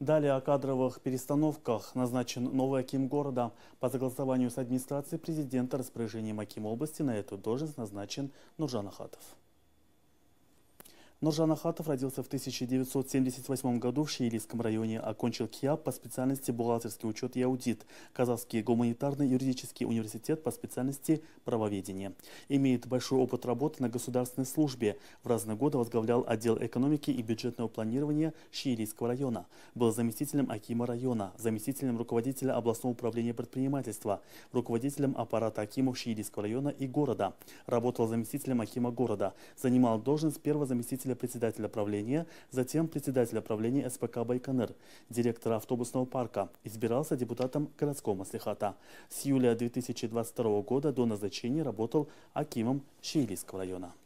Далее о кадровых перестановках назначен новый Аким города. По согласованию с администрацией президента распоряжением Аким области на эту должность назначен Нуржан Ахатов. Нуржан Ахатов родился в 1978 году в Шиилийском районе, окончил КИАП по специальности «Бухгалтерский учет и аудит», Казахский гуманитарный юридический университет по специальности «Правоведение». Имеет большой опыт работы на государственной службе. В разные годы возглавлял отдел экономики и бюджетного планирования Шиилийского района. Был заместителем Акима района, заместителем руководителя областного управления предпринимательства, руководителем аппарата Акимов Шиилийского района и города. Работал заместителем Акима города. Занимал должность первого заместителя заместителя председателя правления, затем председателя правления СПК «Байконер», директора автобусного парка, избирался депутатом городского маслихата. С июля 2022 года до назначения работал Акимом Шиилийского района.